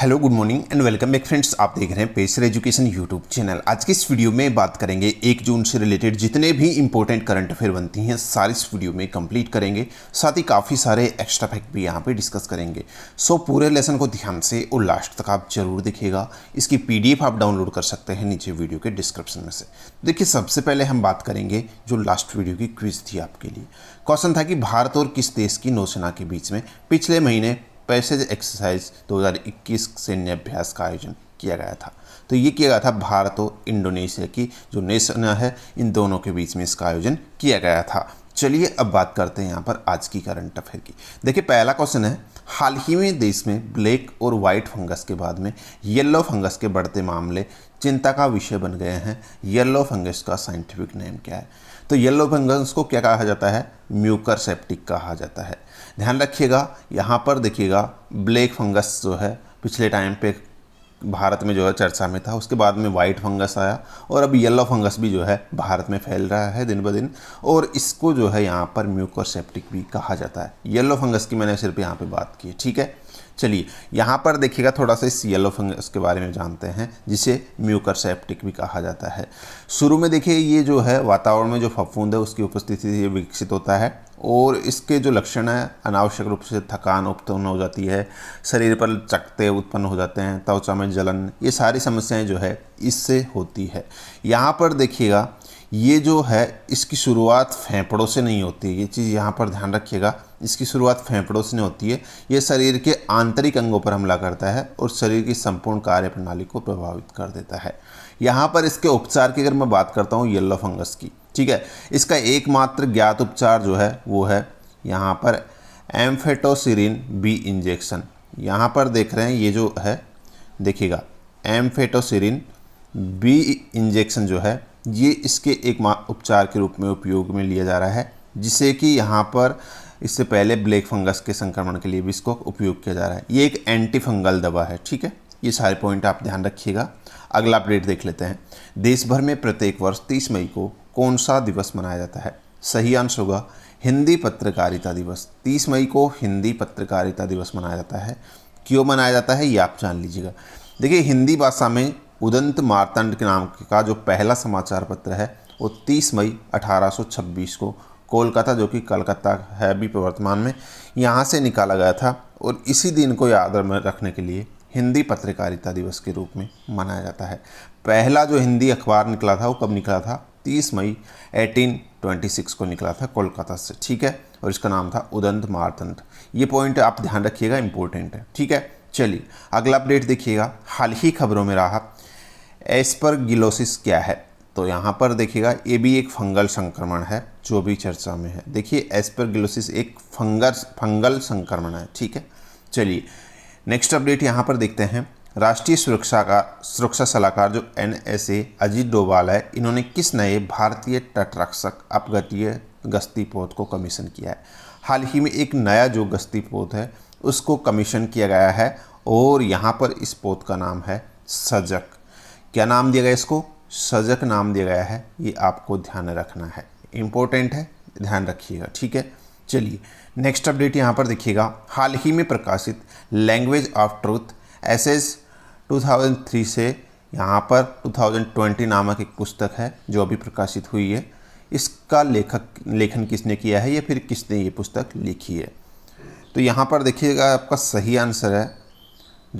hello good morning and welcome back friends आप देख रहे हैं पेशर एजुकेशन यूट्यूब चैनल आज की इस वीडियो में बात करेंगे एक जून से रिलेटेड जितने भी इंपॉर्टेंट करंट अफेयर बनती हैं सारी इस वीडियो में कंप्लीट करेंगे साथ ही काफ़ी सारे एक्स्ट्रा फैक्ट भी यहाँ पे डिस्कस करेंगे सो पूरे लेसन को ध्यान से और लास्ट तक आप जरूर देखिएगा इसकी पी आप डाउनलोड कर सकते हैं नीचे वीडियो के डिस्क्रिप्शन में से तो देखिए सबसे पहले हम बात करेंगे जो लास्ट वीडियो की क्विज थी आपके लिए क्वेश्चन था कि भारत और किस देश की नौसेना के बीच में पिछले महीने पैसेज एक्सरसाइज 2021 अभ्यास का आयोजन किया गया था तो ये किया गया था भारत और इंडोनेशिया की जो नेशन है इन दोनों के बीच में इसका आयोजन किया गया था चलिए अब बात करते हैं यहाँ पर आज की करंट अफेयर की देखिए पहला क्वेश्चन है हाल ही में देश में ब्लैक और वाइट फंगस के बाद में येलो फंगस के बढ़ते मामले चिंता का विषय बन गए हैं येलो फंगस का साइंटिफिक नेम क्या है तो येलो फंगस को क्या कहा जाता है म्यूकर सेप्टिक कहा जाता है ध्यान रखिएगा यहाँ पर देखिएगा ब्लैक फंगस जो है पिछले टाइम पे भारत में जो है चर्चा में था उसके बाद में वाइट फंगस आया और अब येलो फंगस भी जो है भारत में फैल रहा है दिन ब दिन और इसको जो है यहाँ पर म्यूकोसेप्टिक भी कहा जाता है येलो फंगस की मैंने सिर्फ यहाँ पे बात की ठीक है चलिए यहाँ पर देखिएगा थोड़ा सा इस येलो फंगस के बारे में जानते हैं जिसे म्यूकरसेप्टिक भी कहा जाता है शुरू में देखिए ये जो है वातावरण में जो फफूंद है उसकी उपस्थिति से ये विकसित होता है और इसके जो लक्षण हैं अनावश्यक रूप से थकान उत्पन्न हो जाती है शरीर पर चकते उत्पन्न हो जाते हैं त्वचा में जलन ये सारी समस्याएं जो है इससे होती है यहाँ पर देखिएगा ये जो है इसकी शुरुआत फेफड़ों से नहीं होती ये चीज़ यहाँ पर ध्यान रखिएगा इसकी शुरुआत फेफड़ों से होती है ये शरीर के आंतरिक अंगों पर हमला करता है और शरीर की संपूर्ण कार्य प्रणाली को प्रभावित कर देता है यहाँ पर इसके उपचार की अगर मैं बात करता हूँ येल्लो फंगस की ठीक है इसका एकमात्र ज्ञात उपचार जो है वो है यहाँ पर एम्फेटोसिरिन बी इंजेक्शन यहाँ पर देख रहे हैं ये जो है देखिएगा एम्फेटोसिरिन बी इंजेक्शन जो है ये इसके एक उपचार के रूप में उपयोग में लिया जा रहा है जिसे कि यहाँ पर इससे पहले ब्लैक फंगस के संक्रमण के लिए भी इसको उपयोग किया जा रहा है ये एक एंटी फंगल दवा है ठीक है ये सारे पॉइंट आप ध्यान रखिएगा अगला अपडेट देख लेते हैं देश भर में प्रत्येक वर्ष तीस मई को कौन सा दिवस मनाया जाता है सही आंसर होगा हिंदी पत्रकारिता दिवस तीस मई को हिंदी पत्रकारिता दिवस मनाया जाता है क्यों मनाया जाता है ये आप जान लीजिएगा देखिए हिंदी भाषा में उदंत मारतंड के नाम का जो पहला समाचार पत्र है वो 30 मई 1826 को कोलकाता जो कि कलकत्ता है अभी वर्तमान में यहाँ से निकाला गया था और इसी दिन को याद रखने के लिए हिंदी पत्रकारिता दिवस के रूप में मनाया जाता है पहला जो हिंदी अखबार निकला था वो कब निकला था 30 मई 1826 को निकला था कोलकाता से ठीक है और इसका नाम था उदंत मारतंत्र ये पॉइंट आप ध्यान रखिएगा इंपॉर्टेंट है ठीक है चलिए अगला अपडेट देखिएगा हाल ही खबरों में रहा एस्पर गिलोसिस क्या है तो यहाँ पर देखिएगा ये भी एक फंगल संक्रमण है जो भी चर्चा में है देखिए एस्परगिलोसिस एक फंगल फंगल संक्रमण है ठीक है चलिए नेक्स्ट अपडेट यहाँ पर देखते हैं राष्ट्रीय सुरक्षा का सुरक्षा सलाहकार जो N S A Ajit Doval है इन्होंने किस नए भारतीय तटरक्षक अपगतीय गश्ती पोत को कमीशन किया है हाल ही में एक नया जो गश्ती पोत है उसको कमीशन किया गया है और यहाँ पर इस पोत का नाम है सजक क्या नाम दिया गया इसको सजक नाम दिया गया है ये आपको ध्यान रखना है इम्पोर्टेंट है ध्यान रखिएगा ठीक है चलिए नेक्स्ट अपडेट यहाँ पर देखिएगा हाल ही में प्रकाशित language of truth S S से यहाँ पर 2020 नामक एक पुस्तक है जो अभी प्रकाशित हुई है इसका लेखक लेखन किसने किया है या फिर किसने ये पुस्तक लिखी है तो यहाँ पर देखिएगा आपका सही आंसर है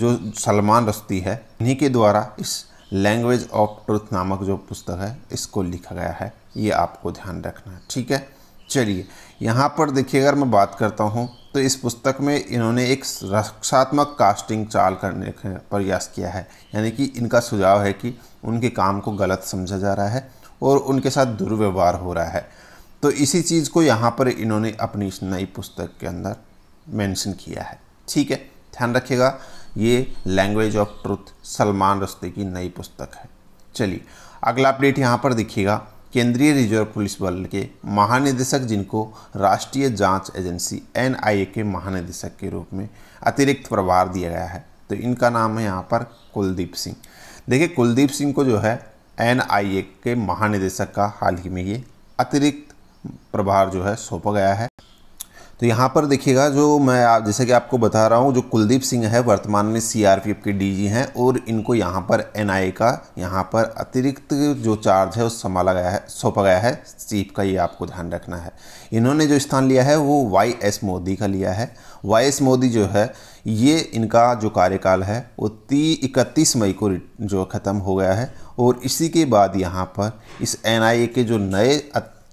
जो सलमान रस्ती है इन्हीं के द्वारा इस लैंग्वेज ऑफ ट्रुथ नामक जो पुस्तक है इसको लिखा गया है ये आपको ध्यान रखना है ठीक है चलिए यहाँ पर देखिए अगर मैं बात करता हूँ तो इस पुस्तक में इन्होंने एक रक्षात्मक कास्टिंग चाल करने का प्रयास किया है यानी कि इनका सुझाव है कि उनके काम को गलत समझा जा रहा है और उनके साथ दुर्व्यवहार हो रहा है तो इसी चीज़ को यहाँ पर इन्होंने अपनी इस नई पुस्तक के अंदर मेंशन किया है ठीक है ध्यान रखिएगा ये लैंग्वेज ऑफ ट्रुथ सलमान रस्ते की नई पुस्तक है चलिए अगला अपडेट यहाँ पर देखिएगा केंद्रीय रिजर्व पुलिस बल के महानिदेशक जिनको राष्ट्रीय जांच एजेंसी एन के महानिदेशक के रूप में अतिरिक्त प्रभार दिया गया है तो इनका नाम है यहाँ पर कुलदीप सिंह देखिए कुलदीप सिंह को जो है एन के महानिदेशक का हाल ही में ये अतिरिक्त प्रभार जो है सौंपा गया है तो यहाँ पर देखिएगा जो मैं आप जैसे कि आपको बता रहा हूँ जो कुलदीप सिंह है वर्तमान में सीआरपीएफ के डीजी हैं और इनको यहाँ पर एनआईए का यहाँ पर अतिरिक्त जो चार्ज है वो संभाला गया है सौंपा गया है चीफ का ये आपको ध्यान रखना है इन्होंने जो स्थान लिया है वो वाई एस मोदी का लिया है वाई एस मोदी जो है ये इनका जो कार्यकाल है वो ती इकतीस मई को जो ख़त्म हो गया है और इसी के बाद यहाँ पर इस एन के जो नए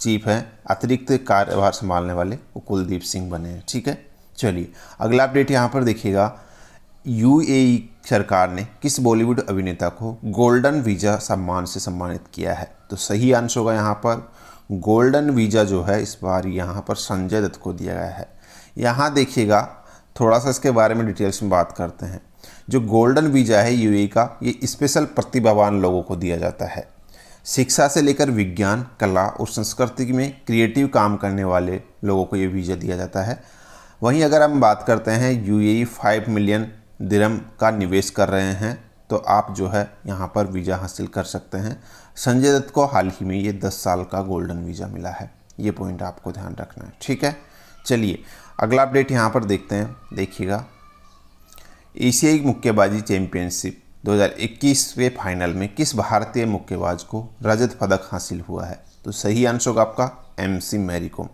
चीफ हैं अतिरिक्त कार्यभार संभालने वाले वो कुलदीप सिंह बने हैं ठीक है चलिए अगला अपडेट यहाँ पर देखिएगा यू सरकार ने किस बॉलीवुड अभिनेता को गोल्डन वीज़ा सम्मान से सम्मानित किया है तो सही आंसर होगा यहाँ पर गोल्डन वीज़ा जो है इस बार यहाँ पर संजय दत्त को दिया गया है यहाँ देखिएगा थोड़ा सा इसके बारे में डिटेल्स में बात करते हैं जो गोल्डन वीज़ा है यूएई का ये स्पेशल प्रतिभावान लोगों को दिया जाता है शिक्षा से लेकर विज्ञान कला और संस्कृति में क्रिएटिव काम करने वाले लोगों को ये वीज़ा दिया जाता है वहीं अगर हम बात करते हैं यूएई फाइव मिलियन दिरम का निवेश कर रहे हैं तो आप जो है यहाँ पर वीज़ा हासिल कर सकते हैं संजय दत्त को हाल ही में ये दस साल का गोल्डन वीज़ा मिला है ये पॉइंट आपको ध्यान रखना है ठीक है चलिए अगला अपडेट यहाँ पर देखते हैं देखिएगा एशियाई मुक्केबाजी चैम्पियनशिप 2021 के फाइनल में किस भारतीय मुक्केबाज को रजत पदक हासिल हुआ है तो सही आंसर होगा आपका एम सी मैरी कॉम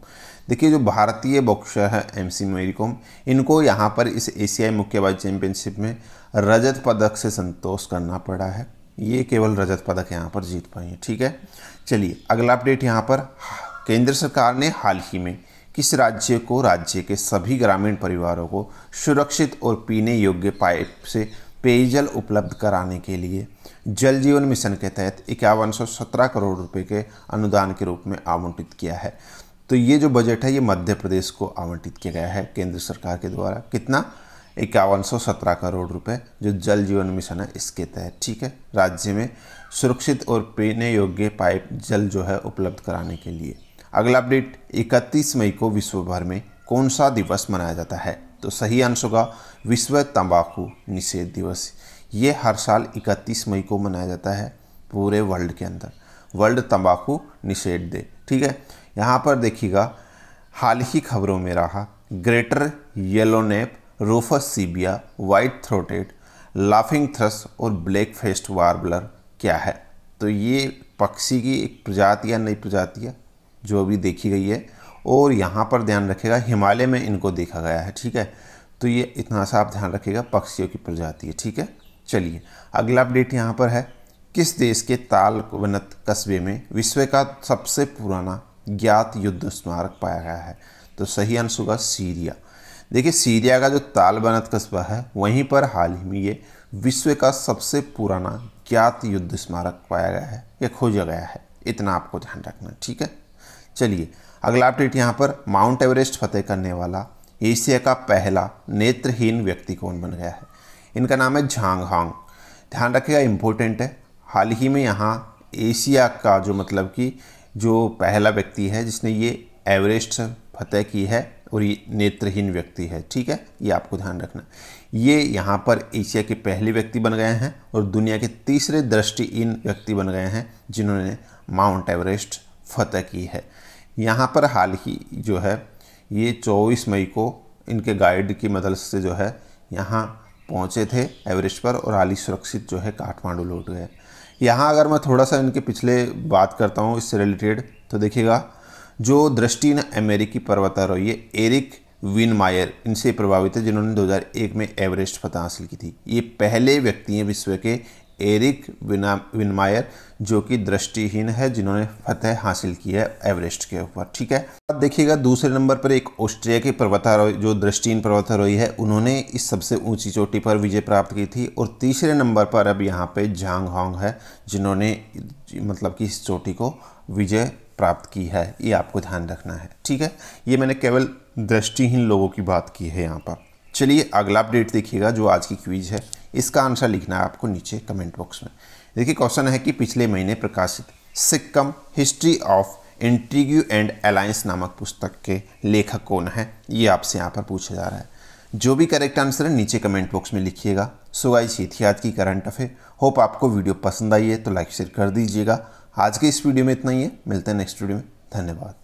देखिए जो भारतीय बॉक्सर है एम सी मैरी कॉम इनको यहाँ पर इस एशियाई मुक्केबाज चैंपियनशिप में रजत पदक से संतोष करना पड़ा है ये केवल रजत पदक यहाँ पर जीत पाई हैं ठीक है चलिए अगला अपडेट यहाँ पर केंद्र सरकार ने हाल ही में किस राज्य को राज्य के सभी ग्रामीण परिवारों को सुरक्षित और पीने योग्य पाइप से पेयजल उपलब्ध कराने के लिए जल जीवन मिशन के तहत इक्यावन करोड़ रुपए के अनुदान के रूप में आवंटित किया है तो ये जो बजट है ये मध्य प्रदेश को आवंटित किया गया है केंद्र सरकार के द्वारा कितना इक्यावन करोड़ रुपए जो जल जीवन मिशन है इसके तहत ठीक है राज्य में सुरक्षित और पीने योग्य पाइप जल जो है उपलब्ध कराने के लिए अगला अपडेट इकतीस मई को विश्वभर में कौन सा दिवस मनाया जाता है तो सही आंसर होगा विश्व तंबाकू निषेध दिवस ये हर साल 31 मई को मनाया जाता है पूरे वर्ल्ड के अंदर वर्ल्ड तंबाकू निषेध डे ठीक है यहाँ पर देखिएगा हाल ही खबरों में रहा greater yellownape rufous sibia white throated laughing thrush और ब्लैक फेस्ट वार्बलर क्या है तो ये पक्षी की एक प्रजाति या नई प्रजाति है जो अभी देखी गई है और यहाँ पर ध्यान रखेगा हिमालय में इनको देखा गया है ठीक है तो ये इतना सा आप ध्यान रखेगा पक्षियों की प्रजाति है ठीक है चलिए अगला अपडेट यहाँ पर है किस देश के ताल वनत कस्बे में विश्व का सबसे पुराना ज्ञात युद्ध स्मारक पाया गया है तो सही आंसर होगा सीरिया देखिए सीरिया का जो ताल बनत कस्बा है वहीं पर हाल ही में ये विश्व का सबसे पुराना ज्ञात युद्ध स्मारक पाया गया है या खोजा गया है इतना आपको ध्यान रखना ठीक है चलिए अगला अपडेट यहाँ पर माउंट एवरेस्ट फतेह करने वाला एशिया का पहला नेत्रहीन व्यक्ति कौन बन गया है इनका नाम है झांग हांग ध्यान रखिएगा इम्पोर्टेंट है हाल ही में यहाँ एशिया का जो मतलब कि जो पहला व्यक्ति है जिसने ये एवरेस्ट फतेह की है और ये नेत्रहीन व्यक्ति है ठीक है ये आपको ध्यान रखना ये यहाँ पर एशिया के पहले व्यक्ति बन गए हैं और दुनिया के तीसरे दृष्टिहीन व्यक्ति बन गए हैं जिन्होंने माउंट एवरेस्ट फतेह की है यहाँ पर हाल ही जो है ये चौबीस मई को इनके गाइड की मदद से जो है यहाँ पहुँचे थे एवरेस्ट पर और हाल ही सुरक्षित जो है काठमांडू लौट गए यहाँ अगर मैं थोड़ा सा इनके पिछले बात करता हूँ इससे रिलेटेड तो देखिएगा जो दृष्टि न अमेरिकी पर्वतारोही एरिक विन मायर इनसे प्रभावित है जिन्होंने 2001 में एवरेस्ट फतह हासिल की थी ये पहले व्यक्ति हैं विश्व के एरिक विनमायर जो कि दृष्टिहीन है जिन्होंने फतेह हासिल की है एवरेस्ट के ऊपर ठीक है अब देखिएगा दूसरे नंबर पर एक ऑस्ट्रिया की पर्वतारोही जो दृष्टिहीन पर्वतारोही है उन्होंने इस सबसे ऊंची चोटी पर विजय प्राप्त की थी और तीसरे नंबर पर अब यहाँ पे झांग हॉन्ग है जिन्होंने मतलब कि इस चोटी को विजय प्राप्त की है ये आपको ध्यान रखना है ठीक है ये मैंने केवल दृष्टिहीन लोगों की बात की है यहाँ पर चलिए अगला अपडेट देखिएगा जो आज की क्वीज है इसका आंसर लिखना है आपको नीचे कमेंट बॉक्स में देखिए क्वेश्चन है कि पिछले महीने प्रकाशित Sikkim history of intrigue and alliance नामक पुस्तक के लेखक कौन है ये आपसे यहाँ पर पूछा जा रहा है जो भी करेक्ट आंसर है नीचे कमेंट बॉक्स में लिखिएगा सो गाइस थी आज की करंट अफेयर होप आपको वीडियो पसंद आई है तो लाइक शेयर कर दीजिएगा आज के इस वीडियो में इतना ही है मिलते हैं नेक्स्ट वीडियो में धन्यवाद